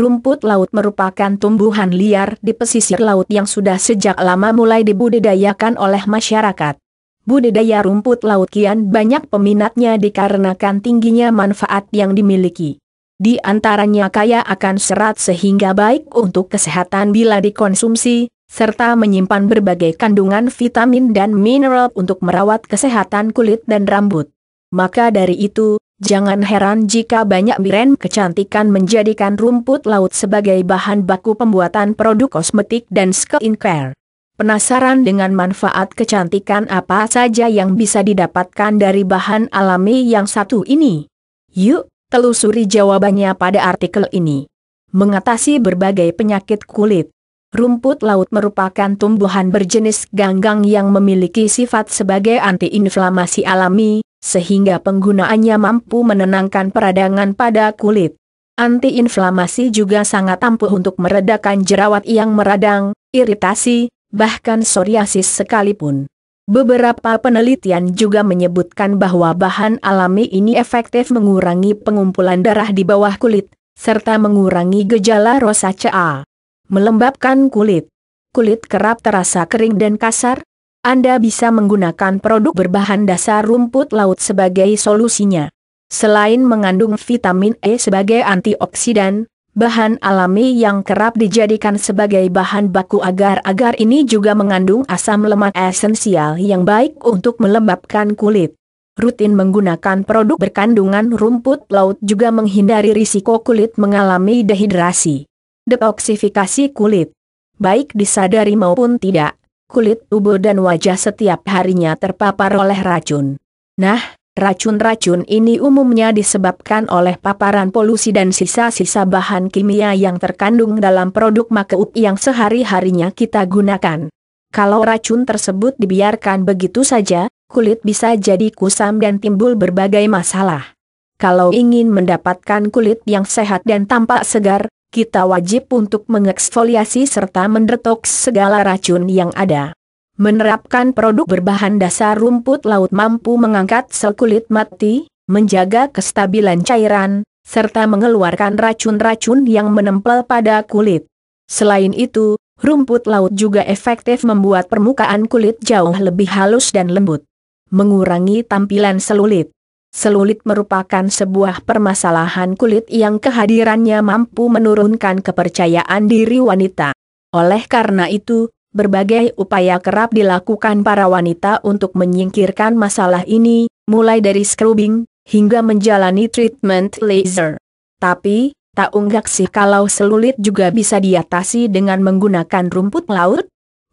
Rumput laut merupakan tumbuhan liar di pesisir laut yang sudah sejak lama mulai dibudidayakan oleh masyarakat. Budidaya rumput laut kian banyak peminatnya dikarenakan tingginya manfaat yang dimiliki. Di antaranya kaya akan serat sehingga baik untuk kesehatan bila dikonsumsi, serta menyimpan berbagai kandungan vitamin dan mineral untuk merawat kesehatan kulit dan rambut. Maka dari itu, Jangan heran jika banyak brand kecantikan menjadikan rumput laut sebagai bahan baku pembuatan produk kosmetik dan skincare. Penasaran dengan manfaat kecantikan apa saja yang bisa didapatkan dari bahan alami yang satu ini? Yuk, telusuri jawabannya pada artikel ini. Mengatasi berbagai penyakit kulit. Rumput laut merupakan tumbuhan berjenis ganggang yang memiliki sifat sebagai antiinflamasi alami, sehingga penggunaannya mampu menenangkan peradangan pada kulit. Antiinflamasi juga sangat ampuh untuk meredakan jerawat yang meradang, iritasi, bahkan psoriasis sekalipun. Beberapa penelitian juga menyebutkan bahwa bahan alami ini efektif mengurangi pengumpulan darah di bawah kulit, serta mengurangi gejala rosacea. Melembabkan kulit. Kulit kerap terasa kering dan kasar, anda bisa menggunakan produk berbahan dasar rumput laut sebagai solusinya. Selain mengandung vitamin E sebagai antioksidan, bahan alami yang kerap dijadikan sebagai bahan baku agar-agar ini juga mengandung asam lemak esensial yang baik untuk melembabkan kulit. Rutin menggunakan produk berkandungan rumput laut juga menghindari risiko kulit mengalami dehidrasi. Detoksifikasi kulit, baik disadari maupun tidak, kulit tubuh dan wajah setiap harinya terpapar oleh racun. Nah, racun-racun ini umumnya disebabkan oleh paparan polusi dan sisa-sisa bahan kimia yang terkandung dalam produk makeup yang sehari-harinya kita gunakan. Kalau racun tersebut dibiarkan begitu saja, kulit bisa jadi kusam dan timbul berbagai masalah. Kalau ingin mendapatkan kulit yang sehat dan tampak segar, kita wajib untuk mengeksfoliasi serta mendetoks segala racun yang ada. Menerapkan produk berbahan dasar rumput laut mampu mengangkat sel kulit mati, menjaga kestabilan cairan, serta mengeluarkan racun-racun yang menempel pada kulit. Selain itu, rumput laut juga efektif membuat permukaan kulit jauh lebih halus dan lembut. Mengurangi tampilan selulit. Selulit merupakan sebuah permasalahan kulit yang kehadirannya mampu menurunkan kepercayaan diri wanita. Oleh karena itu, berbagai upaya kerap dilakukan para wanita untuk menyingkirkan masalah ini, mulai dari scrubbing, hingga menjalani treatment laser. Tapi, tak unggak sih kalau selulit juga bisa diatasi dengan menggunakan rumput laut,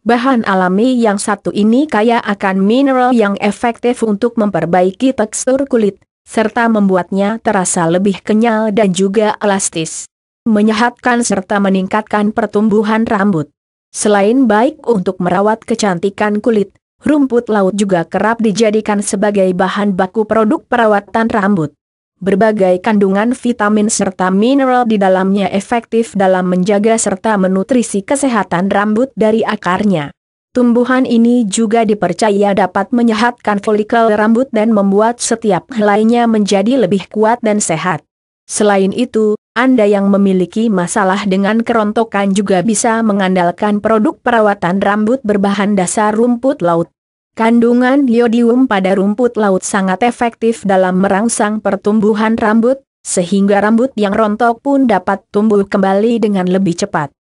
Bahan alami yang satu ini kaya akan mineral yang efektif untuk memperbaiki tekstur kulit, serta membuatnya terasa lebih kenyal dan juga elastis. Menyehatkan serta meningkatkan pertumbuhan rambut. Selain baik untuk merawat kecantikan kulit, rumput laut juga kerap dijadikan sebagai bahan baku produk perawatan rambut. Berbagai kandungan vitamin serta mineral di dalamnya efektif dalam menjaga serta menutrisi kesehatan rambut dari akarnya. Tumbuhan ini juga dipercaya dapat menyehatkan folikel rambut dan membuat setiap helainya menjadi lebih kuat dan sehat. Selain itu, Anda yang memiliki masalah dengan kerontokan juga bisa mengandalkan produk perawatan rambut berbahan dasar rumput laut. Kandungan iodium pada rumput laut sangat efektif dalam merangsang pertumbuhan rambut, sehingga rambut yang rontok pun dapat tumbuh kembali dengan lebih cepat.